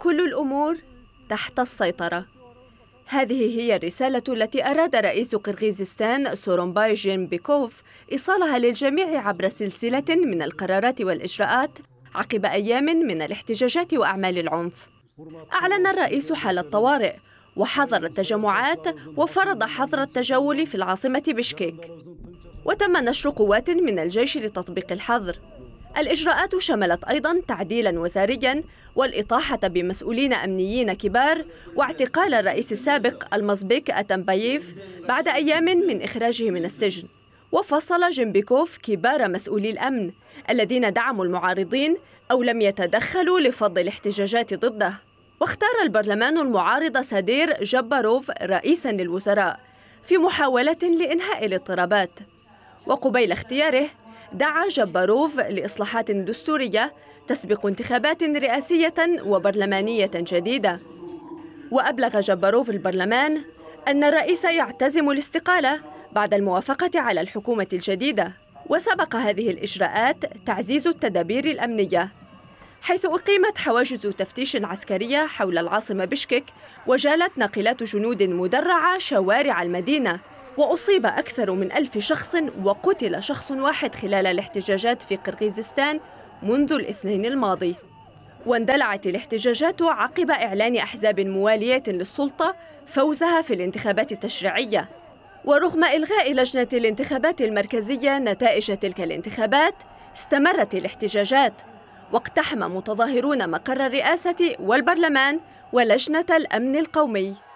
كل الأمور تحت السيطرة هذه هي الرسالة التي أراد رئيس قرغيزستان سورومباي جينبيكوف إيصالها للجميع عبر سلسلة من القرارات والإجراءات عقب أيام من الاحتجاجات وأعمال العنف أعلن الرئيس حال الطوارئ وحظر التجمعات وفرض حظر التجول في العاصمة بشكيك وتم نشر قوات من الجيش لتطبيق الحظر الإجراءات شملت أيضا تعديلا وزاريا والإطاحة بمسؤولين أمنيين كبار واعتقال الرئيس السابق المزبيك أتنبايف بعد أيام من إخراجه من السجن وفصل جيمبيكوف كبار مسؤولي الأمن الذين دعموا المعارضين أو لم يتدخلوا لفض الاحتجاجات ضده واختار البرلمان المعارض سادير جباروف رئيسا للوزراء في محاولة لإنهاء الاضطرابات وقبيل اختياره دعا جباروف لإصلاحات دستورية تسبق انتخابات رئاسية وبرلمانية جديدة وأبلغ جباروف البرلمان أن الرئيس يعتزم الاستقالة بعد الموافقة على الحكومة الجديدة وسبق هذه الإجراءات تعزيز التدابير الأمنية حيث أقيمت حواجز تفتيش عسكرية حول العاصمة بشكك وجالت ناقلات جنود مدرعة شوارع المدينة وأصيب أكثر من ألف شخص وقتل شخص واحد خلال الاحتجاجات في قرغيزستان منذ الاثنين الماضي واندلعت الاحتجاجات عقب إعلان أحزاب موالية للسلطة فوزها في الانتخابات التشريعية ورغم إلغاء لجنة الانتخابات المركزية نتائج تلك الانتخابات استمرت الاحتجاجات واقتحم متظاهرون مقر الرئاسة والبرلمان ولجنة الأمن القومي